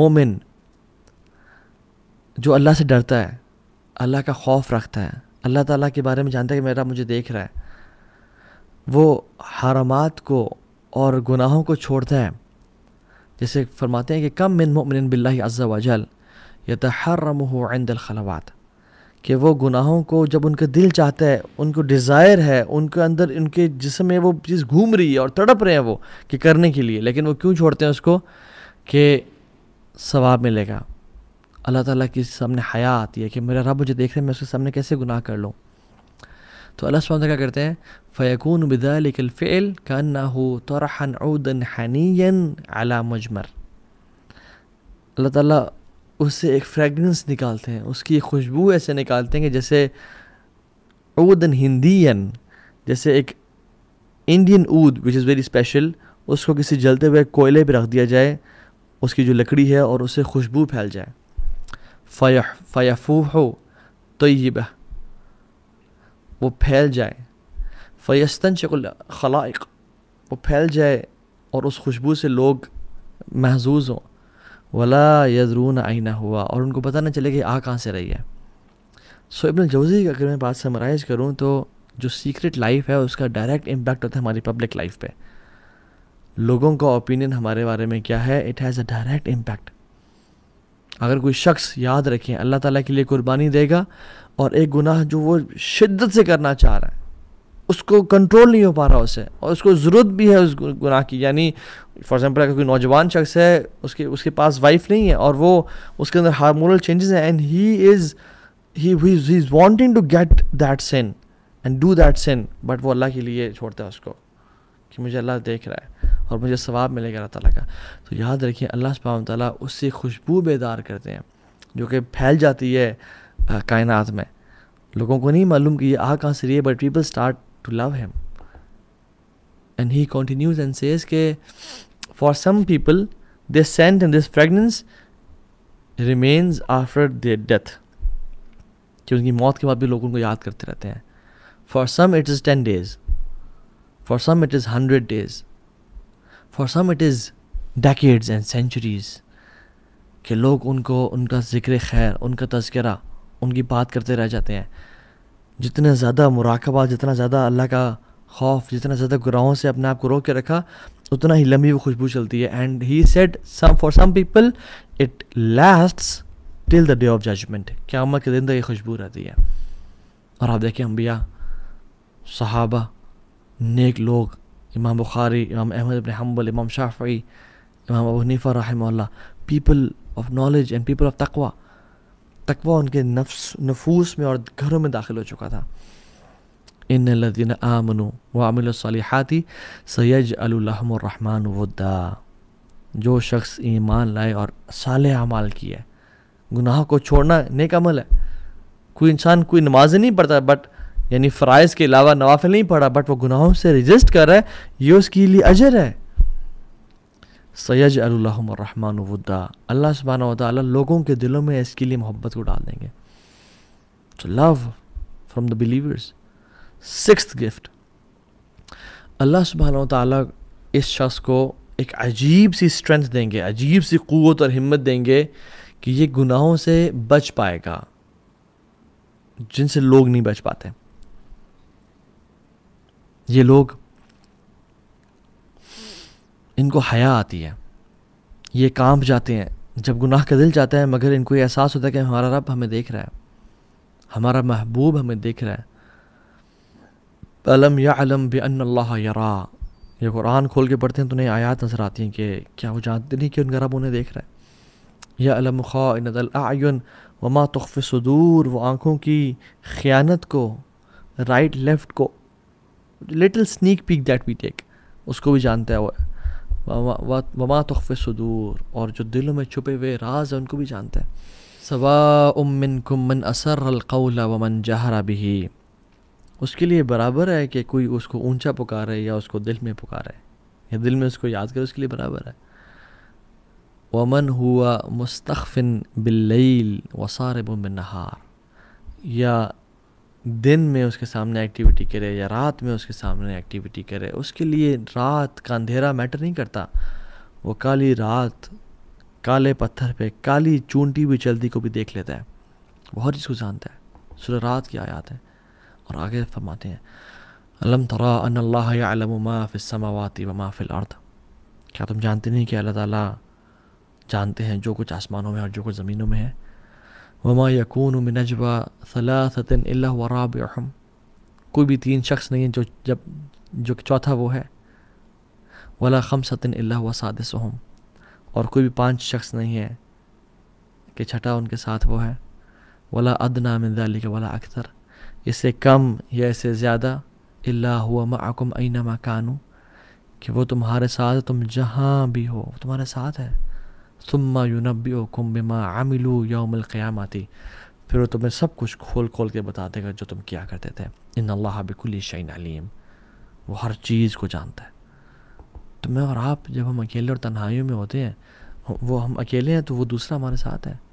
مومن جو اللہ سے ڈرتا ہے اللہ کا خوف رکھتا ہے اللہ تعالیٰ کے بارے میں جانتا ہے کہ میرا مجھے دیکھ رہا ہے وہ حرامات کو اور گناہوں کو چھوڑتا ہے جیسے فرماتے ہیں کہ کم من مؤمن باللہ عز و جل یتحرمہ عند الخلوات کہ وہ گناہوں کو جب ان کا دل چاہتا ہے ان کو ڈیزائر ہے ان کے اندر ان کے جسم میں وہ چیز گھوم رہی ہے اور تڑپ رہے ہیں وہ کہ کرنے کے لیے لیکن وہ کیوں چھوڑتے ہیں اس کو کہ ثواب ملے گا اللہ تعالیٰ کی سامنے حیا آتی ہے کہ میرا رب مجھے دیکھ رہے ہیں میں اس کے سامنے کیسے گناہ کر لوں تو اللہ سبحانہ کیا کرتے ہیں فیقون اعلیٰ مجمر اللہ تعالیٰ اس سے ایک فریگرنس نکالتے ہیں اس کی خوشبو ایسے نکالتے ہیں کہ جیسے اودن ہندین جیسے ایک انڈین اود وچ از ویری اسپیشل اس کو کسی جلتے ہوئے کوئلے پہ رکھ دیا جائے اس کی جو لکڑی ہے اور اس سے خوشبو پھیل جائے فیح فیفو ہو تو وہ پھیل جائے فیستن شکل خلائق وہ پھیل جائے اور اس خوشبو سے لوگ محظوظ ہوں ولا یز آئینہ ہوا اور ان کو پتہ نہ چلے کہ آ کہاں سے رہی ہے سو ابن الجوزی اگر میں بات سمرائز کروں تو جو سیکرٹ لائف ہے اس کا ڈائریکٹ امپیکٹ ہوتا ہے ہماری پبلک لائف پہ لوگوں کا اوپینین ہمارے بارے میں کیا ہے it has a direct impact اگر کوئی شخص یاد رکھیں اللہ تعالیٰ کے لیے قربانی دے گا اور ایک گناہ جو وہ شدت سے کرنا چاہ رہا ہے اس کو کنٹرول نہیں ہو پا رہا اسے اور اس کو ضرورت بھی ہے اس گناہ کی یعنی فار ایگزامپل اگر کوئی نوجوان شخص ہے اس کے اس کے پاس وائف نہیں ہے اور وہ اس کے اندر ہارمونل چینجز ہیں and he is has wanting to get that sin and do that sin but وہ اللہ کے لیے چھوڑتا ہے اس کو کہ مجھے اللہ دیکھ رہا ہے اور مجھے ثواب ملے گا اللہ تعالیٰ کا تو یاد رکھیں اللہ سبحانہ تعالیٰ اس سے خوشبو بیدار کرتے ہیں جو کہ پھیل جاتی ہے کائنات میں لوگوں کو نہیں معلوم کہ یہ آ کہاں سے ہے but people start to love him and he continues and says کہ for some people this scent and this fragrance remains after the death کہ ان کی موت کے بعد بھی لوگ ان کو یاد کرتے رہتے ہیں for some it is ten days for some it is hundred days for some it is decades and centuries کہ لوگ ان کو ان کا ذکر خیر ان کا تذکرہ ان کی بات کرتے رہ جاتے ہیں جتنا زیادہ مراقبہ جتنا زیادہ اللہ کا خوف جتنا زیادہ گراؤں سے اپنے آپ کو روک کے رکھا اتنا ہی لمبی وہ خوشبو چلتی ہے and he said some for some people it last till the day of judgment کیا عمر کے دن تک یہ خوشبو رہتی ہے اور آپ دیکھیں انبیاء صحابہ نیک لوگ امام بخاری امام احمد ابن حنبل امام شافعی امام ابو حنیفہ رحمہ اللہ people of knowledge and people of تقوا تقوا ان کے نفس نفوس میں اور گھروں میں داخل ہو چکا تھا ان الدین آمن و عامل صلیحاطی سید الحم الرحمٰن ودا جو شخص ایمان لائے اور صالح اعمال کیے گناہ کو چھوڑنا نیک عمل ہے کوئی انسان کوئی نماز نہیں پڑھتا بٹ یعنی فرائض کے علاوہ نوافل نہیں پڑھا بٹ وہ گناہوں سے رجسٹ ہے یہ اس کے لیے اجر ہے سید اللہ الرحمٰن ودا اللہ سبحانہ و تعالیٰ لوگوں کے دلوں میں اس کے لیے محبت کو ڈال دیں گے تو love from the believers six gift Allah سبحانہ و تعالیٰ اس شخص کو ایک عجیب سی اسٹرینتھ دیں گے عجیب سی قوت اور ہمت دیں گے کہ یہ گناہوں سے بچ پائے گا جن سے لوگ نہیں بچ پاتے یہ لوگ ان کو حیا آتی ہے یہ کانپ جاتے ہیں جب گناہ کا دل جاتا ہے مگر ان کو یہ احساس ہوتا ہے کہ ہمارا رب ہمیں دیکھ رہا ہے ہمارا محبوب ہمیں دیکھ رہا ہے علم یا علم بن اللہ یرا یہ قرآن کھول کے پڑھتے ہیں تو انہیں آیات نظر آتی ہیں کہ کیا وہ جانتے نہیں کہ ان کا رب انہیں دیکھ رہا ہے یا علم العین وما تخف صدور وہ آنکھوں کی خیانت کو رائٹ لیفٹ کو little sneak peek that we take اس کو بھی جانتا ہے وہ وما تخف صدور اور جو دلوں میں چھپے ہوئے راز ہیں ان کو بھی جانتا ہے سوا امن کمن اثر القول ومن جہرا بھی اس کے لیے برابر ہے کہ کوئی اس کو اونچا پکارے یا اس کو دل میں پکارے یا دل میں اس کو یاد کرے اس کے لیے برابر ہے ومن ہوا مستخفن بلیل وسار بم نہار یا دن میں اس کے سامنے ایکٹیویٹی کرے یا رات میں اس کے سامنے ایکٹیویٹی کرے اس کے لیے رات کا اندھیرا میٹر نہیں کرتا وہ کالی رات کالے پتھر پہ کالی چونٹی بھی جلدی کو بھی دیکھ لیتا ہے وہ ہر چیز کو جانتا ہے سورہ رات کی آیات ہے اور آگے فرماتے ہیں علم ترا ان اللہ علم السماوات و ما فی الارض کیا تم جانتے نہیں کہ اللہ تعالیٰ جانتے ہیں جو کچھ آسمانوں میں اور جو کچھ زمینوں میں ہے وما یقون و منجوا صلاسن اللہ رابم کوئی بھی تین شخص نہیں ہے جو جب جو کہ چوتھا وہ ہے ولا خم سطََ اللہ و سادس سحم اور کوئی بھی پانچ شخص نہیں ہے کہ چھٹا ان کے ساتھ وہ ہے ولا ادنام دلی کے ولا اکثر اس سے کم یا اس سے زیادہ اللہ ہوا اکم ائینم کانوں کہ وہ تمہارے ساتھ تم جہاں بھی ہو وہ تمہارے ساتھ ہے تما یونبی بما عاملو یوم القیامتی پھر وہ تمہیں سب کچھ کھول کھول کے بتا دے گا جو تم کیا کرتے تھے ان اللہ بکلی شعین علیم وہ ہر چیز کو جانتا ہے تو میں اور آپ جب ہم اکیلے اور تنہائیوں میں ہوتے ہیں وہ ہم اکیلے ہیں تو وہ دوسرا ہمارے ساتھ ہے